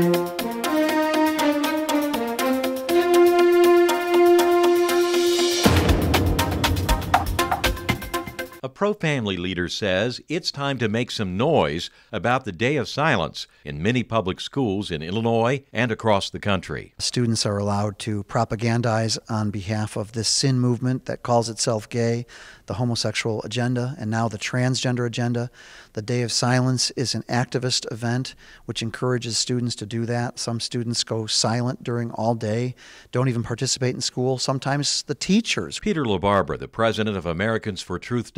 Bye. A pro family leader says it's time to make some noise about the Day of Silence in many public schools in Illinois and across the country. Students are allowed to propagandize on behalf of this sin movement that calls itself gay, the homosexual agenda, and now the transgender agenda. The Day of Silence is an activist event which encourages students to do that. Some students go silent during all day, don't even participate in school, sometimes the teachers. Peter LaBarbera, the president of Americans for Truth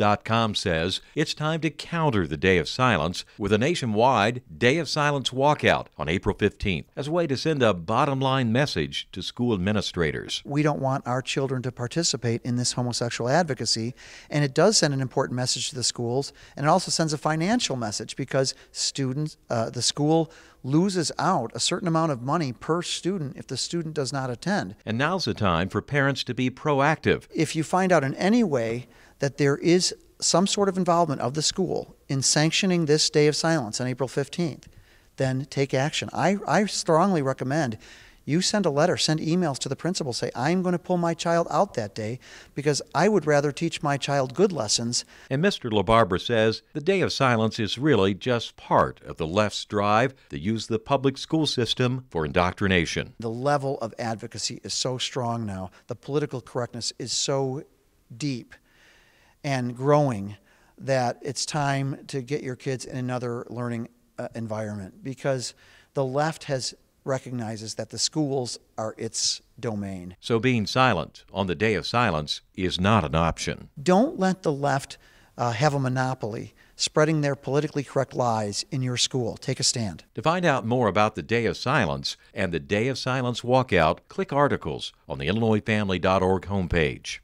says it's time to counter the day of silence with a nationwide Day of Silence walkout on April 15th as a way to send a bottom line message to school administrators. We don't want our children to participate in this homosexual advocacy, and it does send an important message to the schools, and it also sends a financial message because students, uh, the school loses out a certain amount of money per student if the student does not attend. And now's the time for parents to be proactive. If you find out in any way that there is some sort of involvement of the school in sanctioning this day of silence on April 15th, then take action. I, I strongly recommend you send a letter, send emails to the principal, say, I'm going to pull my child out that day because I would rather teach my child good lessons. And Mr. LaBarbera says the day of silence is really just part of the left's drive to use the public school system for indoctrination. The level of advocacy is so strong now, the political correctness is so deep and growing that it's time to get your kids in another learning uh, environment because the left has recognizes that the schools are its domain. So being silent on the day of silence is not an option. Don't let the left uh, have a monopoly spreading their politically correct lies in your school. Take a stand. To find out more about the Day of Silence and the Day of Silence walkout, click articles on the IllinoisFamily.org homepage.